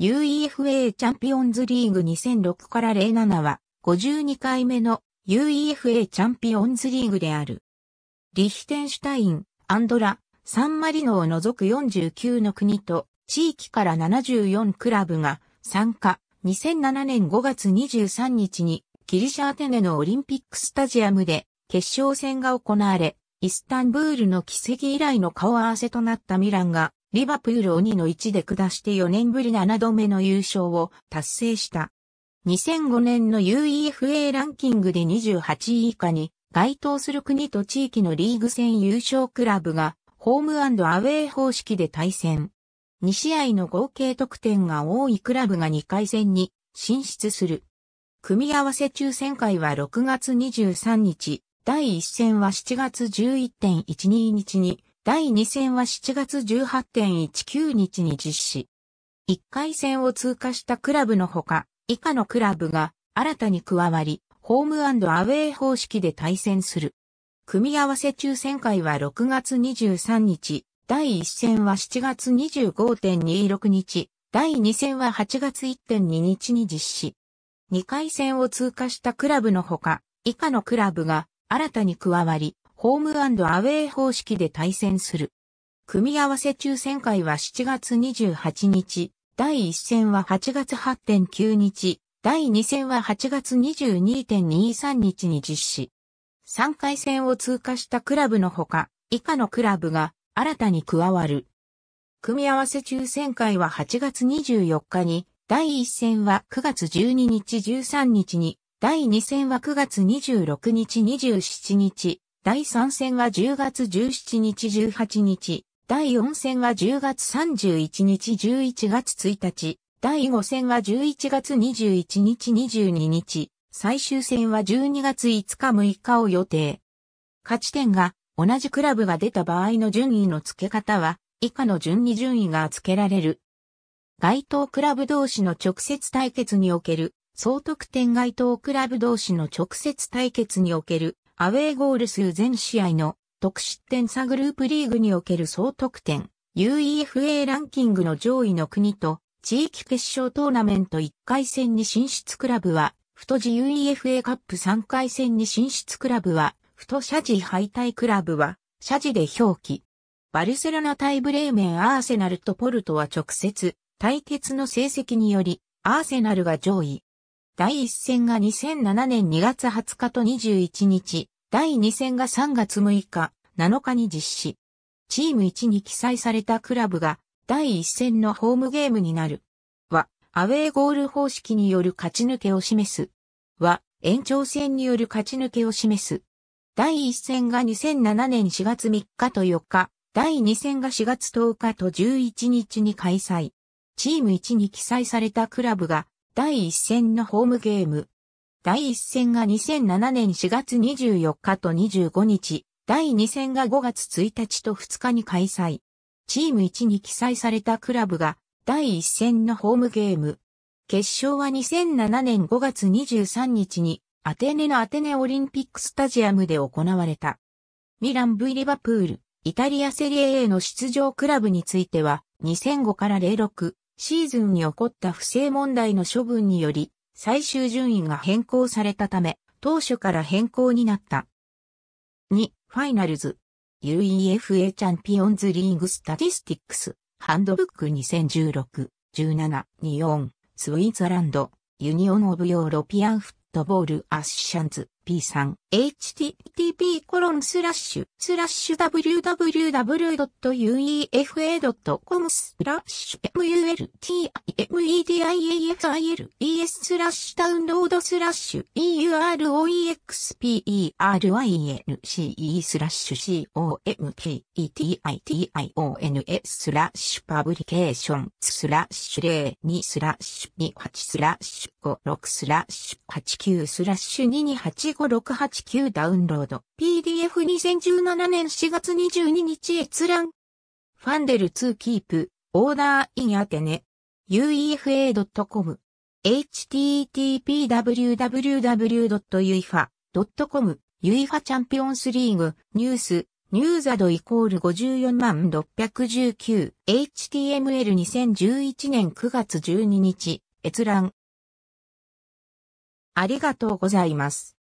UEFA チャンピオンズリーグ2006から07は52回目の UEFA チャンピオンズリーグである。リヒテンシュタイン、アンドラ、サンマリノを除く49の国と地域から74クラブが参加。2007年5月23日にギリシャアテネのオリンピックスタジアムで決勝戦が行われ、イスタンブールの奇跡以来の顔合わせとなったミランがリバプールを2の1で下して4年ぶり7度目の優勝を達成した。2005年の UEFA ランキングで28位以下に該当する国と地域のリーグ戦優勝クラブがホームアウェイ方式で対戦。2試合の合計得点が多いクラブが2回戦に進出する。組み合わせ抽選会は6月23日、第1戦は7月11.12日に第2戦は7月18.19日に実施。1回戦を通過したクラブのほか、以下のクラブが新たに加わり、ホームアウェイ方式で対戦する。組み合わせ抽選会は6月23日、第1戦は7月25.26日、第2戦は8月1.2日に実施。2回戦を通過したクラブのほか、以下のクラブが新たに加わり、ホームアウェイ方式で対戦する。組み合わせ抽選会は7月28日、第1戦は8月8.9日、第2戦は8月22.23日に実施。3回戦を通過したクラブのほか、以下のクラブが新たに加わる。組み合わせ抽選会は8月24日に、第1戦は9月12日13日に、第2戦は9月26日27日、第3戦は10月17日18日、第4戦は10月31日11月1日、第5戦は11月21日22日、最終戦は12月5日6日を予定。勝ち点が同じクラブが出た場合の順位の付け方は以下の順に順位が付けられる。該当クラブ同士の直接対決における総得点該当クラブ同士の直接対決におけるアウェーゴール数全試合の得失点差グループリーグにおける総得点 UEFA ランキングの上位の国と地域決勝トーナメント1回戦に進出クラブは、太字 UEFA カップ3回戦に進出クラブは、太謝字敗退クラブは、謝字で表記。バルセロナ対ブレーメンアーセナルとポルトは直接、対決の成績により、アーセナルが上位、第1戦が2007年2月20日と21日、第2戦が3月6日、7日に実施。チーム1に記載されたクラブが第1戦のホームゲームになる。は、アウェーゴール方式による勝ち抜けを示す。は、延長戦による勝ち抜けを示す。第1戦が2007年4月3日と4日、第2戦が4月10日と11日に開催。チーム1に記載されたクラブが第1戦のホームゲーム。第1戦が2007年4月24日と25日、第2戦が5月1日と2日に開催。チーム1に記載されたクラブが第1戦のホームゲーム。決勝は2007年5月23日にアテネのアテネオリンピックスタジアムで行われた。ミラン V リバプール、イタリアセリエ A の出場クラブについては2005から06、シーズンに起こった不正問題の処分により、最終順位が変更されたため、当初から変更になった。2、ファイナルズ。UEFA チャンピオンズリーグスタティスティックス、ハンドブック2016、17、24、スイーツランド、ユニオンオブヨーロピアンフットボールアッシャンズ、p さ http コロンスラッシュスラッシュ www.uefa.com スラッシュ multimedia.file スラッシュダウンロードスラッシュ euroexperine c スラッシュ competition スラッシュパブリケーションスラッシュ02スラッシュ28スラッシュ56スラッシュ89スラッシュ228 569ダウンロード。PDF2017 年4月22日閲覧。ファンデル2キープ、オーダーインアテネ。uefa.com。h t t p w w w u i f a c o m uefa チャンピオンスリーグ、ニュース、ニューザドイコール54万619、HTML2011 年9月12日、閲覧。ありがとうございます。